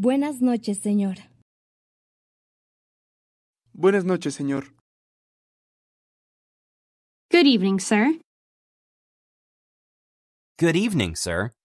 Buenas noches, señor. Buenas noches, señor. Good evening, sir. Good evening, sir.